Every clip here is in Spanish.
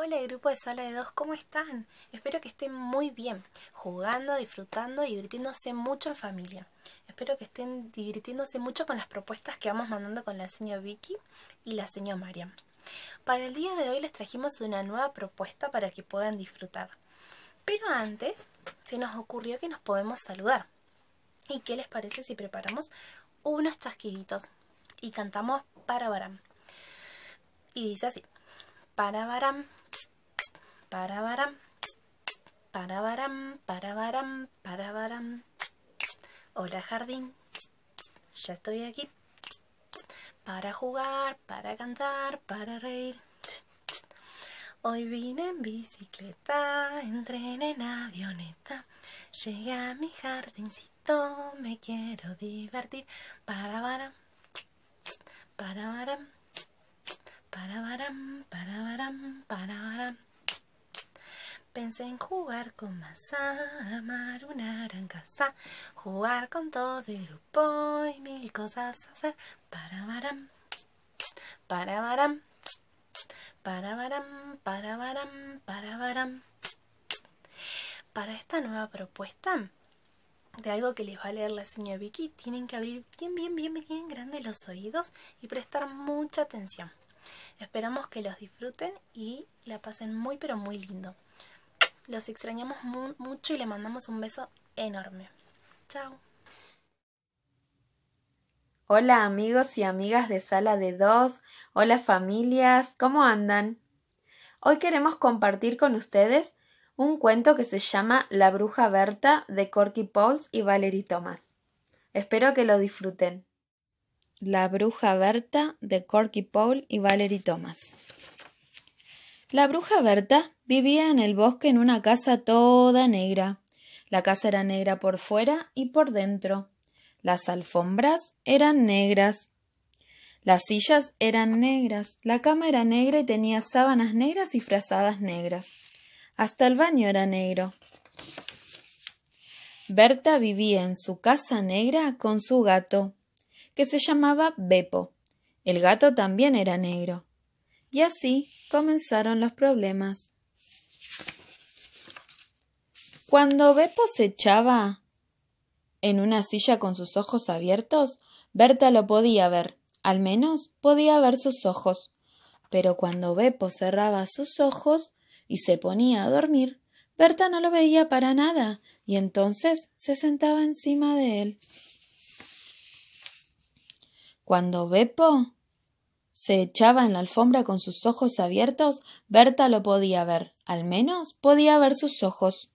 Hola grupo de sala de dos, ¿cómo están? Espero que estén muy bien, jugando, disfrutando, divirtiéndose mucho en familia. Espero que estén divirtiéndose mucho con las propuestas que vamos mandando con la señora Vicky y la señora Mariam. Para el día de hoy les trajimos una nueva propuesta para que puedan disfrutar. Pero antes se nos ocurrió que nos podemos saludar. ¿Y qué les parece si preparamos unos chasquiditos y cantamos para Y dice así, para para baram, para baram, para baram, para baram. Hola jardín, ya estoy aquí. Para jugar, para cantar, para reír. Hoy vine en bicicleta, entren en avioneta. Llegué a mi jardincito, me quiero divertir. Para baram, para baram, para baram, para baram, para Pensé en jugar con masa, amar una gran casa, jugar con todo el grupo y mil cosas hacer. Para baram, para baram, para baram, para baram, para Para esta nueva propuesta de algo que les va a leer la señora Vicky, tienen que abrir bien, bien, bien, bien grande los oídos y prestar mucha atención. Esperamos que los disfruten y la pasen muy, pero muy lindo. Los extrañamos mucho y le mandamos un beso enorme. Chao. Hola amigos y amigas de Sala de Dos. hola familias, ¿cómo andan? Hoy queremos compartir con ustedes un cuento que se llama La bruja Berta de Corky Pauls y Valerie Thomas. Espero que lo disfruten. La bruja Berta de Corky Paul y Valerie Thomas. La bruja Berta Vivía en el bosque en una casa toda negra. La casa era negra por fuera y por dentro. Las alfombras eran negras. Las sillas eran negras. La cama era negra y tenía sábanas negras y frazadas negras. Hasta el baño era negro. Berta vivía en su casa negra con su gato, que se llamaba Bepo. El gato también era negro. Y así comenzaron los problemas. Cuando Beppo se echaba en una silla con sus ojos abiertos, Berta lo podía ver, al menos podía ver sus ojos. Pero cuando Beppo cerraba sus ojos y se ponía a dormir, Berta no lo veía para nada, y entonces se sentaba encima de él. Cuando Beppo se echaba en la alfombra con sus ojos abiertos, Berta lo podía ver, al menos podía ver sus ojos.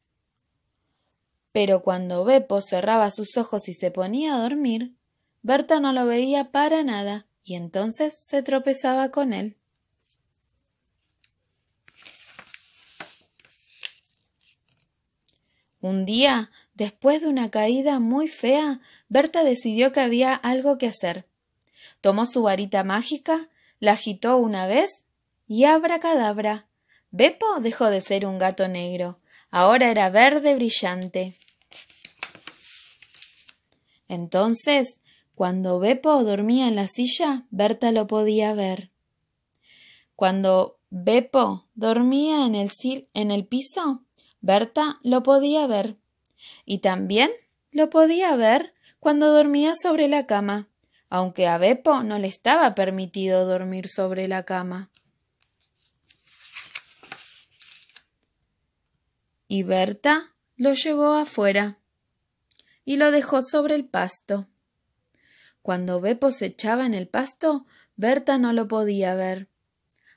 Pero cuando Bepo cerraba sus ojos y se ponía a dormir, Berta no lo veía para nada y entonces se tropezaba con él. Un día, después de una caída muy fea, Berta decidió que había algo que hacer. Tomó su varita mágica, la agitó una vez y abracadabra. Bepo dejó de ser un gato negro. Ahora era verde brillante. Entonces, cuando Beppo dormía en la silla, Berta lo podía ver. Cuando Beppo dormía en el, en el piso, Berta lo podía ver. Y también lo podía ver cuando dormía sobre la cama, aunque a Beppo no le estaba permitido dormir sobre la cama. Y Berta lo llevó afuera y lo dejó sobre el pasto. Cuando Bepo se echaba en el pasto, Berta no lo podía ver,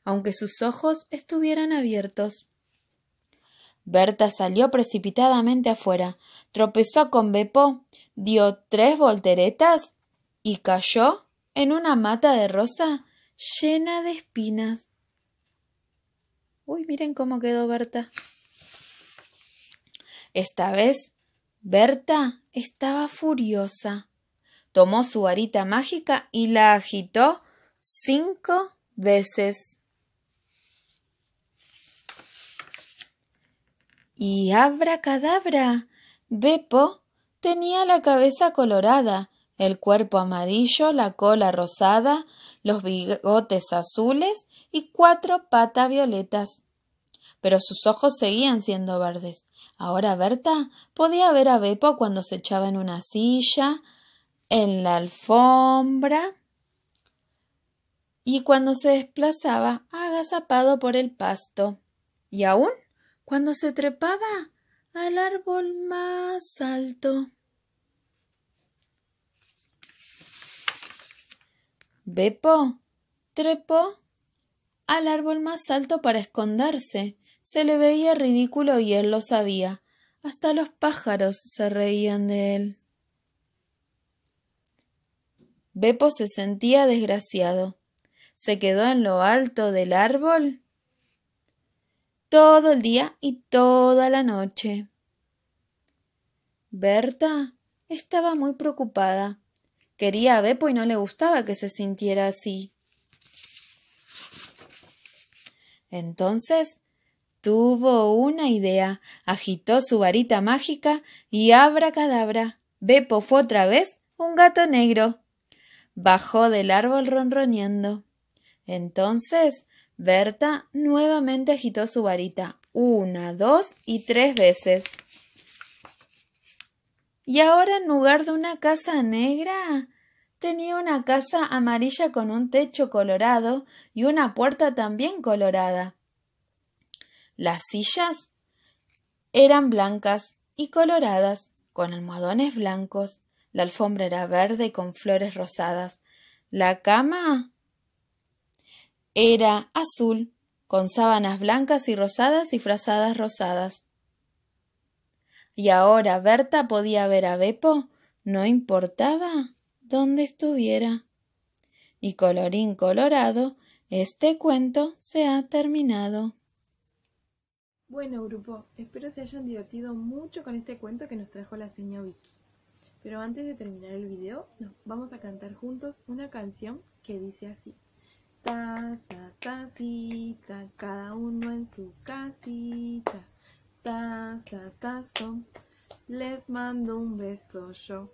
aunque sus ojos estuvieran abiertos. Berta salió precipitadamente afuera, tropezó con Bepo, dio tres volteretas y cayó en una mata de rosa llena de espinas. Uy, miren cómo quedó Berta. Esta vez Berta estaba furiosa. Tomó su varita mágica y la agitó cinco veces. Y cadabra. Beppo tenía la cabeza colorada, el cuerpo amarillo, la cola rosada, los bigotes azules y cuatro patas violetas pero sus ojos seguían siendo verdes. Ahora Berta podía ver a Bepo cuando se echaba en una silla, en la alfombra y cuando se desplazaba agazapado por el pasto y aún cuando se trepaba al árbol más alto. Bepo trepó al árbol más alto para esconderse se le veía ridículo y él lo sabía. Hasta los pájaros se reían de él. Bepo se sentía desgraciado. Se quedó en lo alto del árbol todo el día y toda la noche. Berta estaba muy preocupada. Quería a Bepo y no le gustaba que se sintiera así. Entonces Tuvo una idea, agitó su varita mágica y abracadabra. Bepo fue otra vez un gato negro. Bajó del árbol ronroneando. Entonces, Berta nuevamente agitó su varita una, dos y tres veces. Y ahora en lugar de una casa negra, tenía una casa amarilla con un techo colorado y una puerta también colorada. Las sillas eran blancas y coloradas, con almohadones blancos, la alfombra era verde con flores rosadas, la cama era azul, con sábanas blancas y rosadas y frazadas rosadas. Y ahora Berta podía ver a Beppo, no importaba dónde estuviera. Y colorín colorado, este cuento se ha terminado. Bueno, grupo, espero se hayan divertido mucho con este cuento que nos trajo la señora Vicky. Pero antes de terminar el video, vamos a cantar juntos una canción que dice así. Taza, tacita, cada uno en su casita. Taza, tazo, les mando un beso yo.